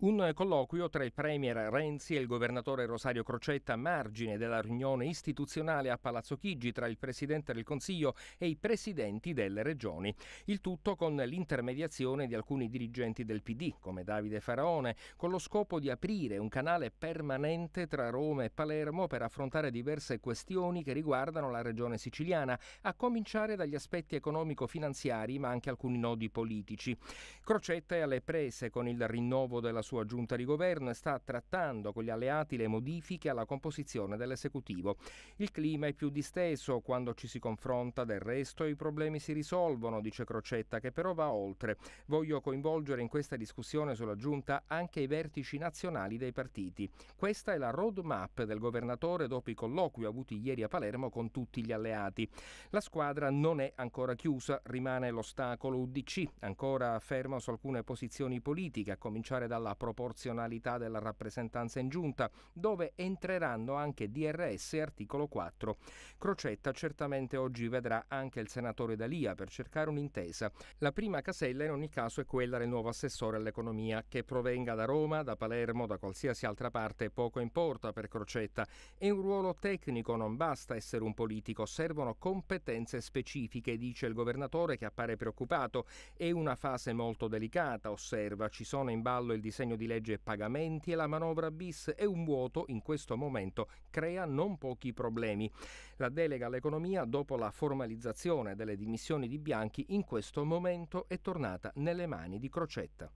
Un colloquio tra il Premier Renzi e il governatore Rosario Crocetta a margine della riunione istituzionale a Palazzo Chigi tra il Presidente del Consiglio e i Presidenti delle Regioni. Il tutto con l'intermediazione di alcuni dirigenti del PD, come Davide Faraone, con lo scopo di aprire un canale permanente tra Roma e Palermo per affrontare diverse questioni che riguardano la regione siciliana, a cominciare dagli aspetti economico-finanziari ma anche alcuni nodi politici. Crocetta è alle prese con il rinnovo della sua sua giunta di governo e sta trattando con gli alleati le modifiche alla composizione dell'esecutivo. Il clima è più disteso quando ci si confronta, del resto i problemi si risolvono, dice Crocetta, che però va oltre. Voglio coinvolgere in questa discussione sulla giunta anche i vertici nazionali dei partiti. Questa è la roadmap del governatore dopo i colloqui avuti ieri a Palermo con tutti gli alleati. La squadra non è ancora chiusa, rimane l'ostacolo UDC, ancora fermo su alcune posizioni politiche, a cominciare dalla proporzionalità della rappresentanza in giunta, dove entreranno anche DRS e articolo 4. Crocetta certamente oggi vedrà anche il senatore Dalia per cercare un'intesa. La prima casella in ogni caso è quella del nuovo assessore all'economia, che provenga da Roma, da Palermo, da qualsiasi altra parte, poco importa per Crocetta. È un ruolo tecnico, non basta essere un politico, servono competenze specifiche, dice il governatore che appare preoccupato. È una fase molto delicata, osserva, ci sono in ballo il disegno disegno di legge pagamenti e la manovra bis e un vuoto in questo momento crea non pochi problemi. La delega all'economia, dopo la formalizzazione delle dimissioni di Bianchi, in questo momento è tornata nelle mani di Crocetta.